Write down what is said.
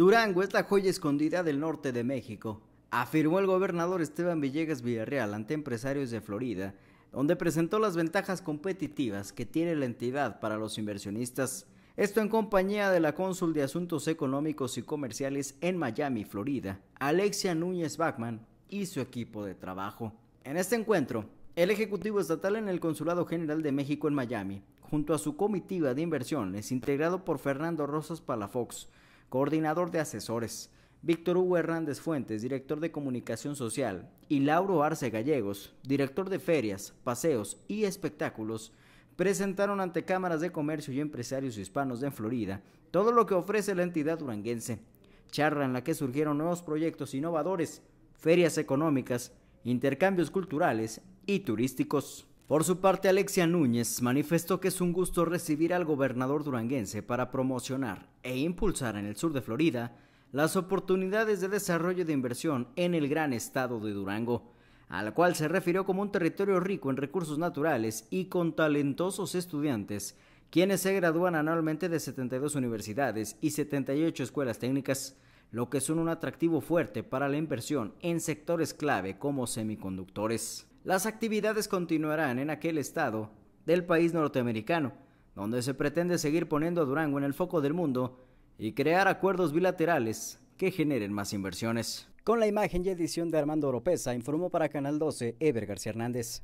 Durango es la joya escondida del norte de México, afirmó el gobernador Esteban Villegas Villarreal ante empresarios de Florida, donde presentó las ventajas competitivas que tiene la entidad para los inversionistas. Esto en compañía de la cónsul de Asuntos Económicos y Comerciales en Miami, Florida, Alexia Núñez Bachman, y su equipo de trabajo. En este encuentro, el Ejecutivo Estatal en el Consulado General de México en Miami, junto a su comitiva de inversiones integrado por Fernando Rosas Palafox, coordinador de asesores, Víctor Hugo Hernández Fuentes, director de comunicación social, y Lauro Arce Gallegos, director de ferias, paseos y espectáculos, presentaron ante cámaras de comercio y empresarios hispanos de Florida todo lo que ofrece la entidad duranguense, charla en la que surgieron nuevos proyectos innovadores, ferias económicas, intercambios culturales y turísticos. Por su parte, Alexia Núñez manifestó que es un gusto recibir al gobernador duranguense para promocionar e impulsar en el sur de Florida las oportunidades de desarrollo de inversión en el gran estado de Durango, al cual se refirió como un territorio rico en recursos naturales y con talentosos estudiantes, quienes se gradúan anualmente de 72 universidades y 78 escuelas técnicas, lo que son un atractivo fuerte para la inversión en sectores clave como semiconductores. Las actividades continuarán en aquel estado del país norteamericano, donde se pretende seguir poniendo a Durango en el foco del mundo y crear acuerdos bilaterales que generen más inversiones. Con la imagen y edición de Armando Oropesa, informó para Canal 12 Ever García Hernández.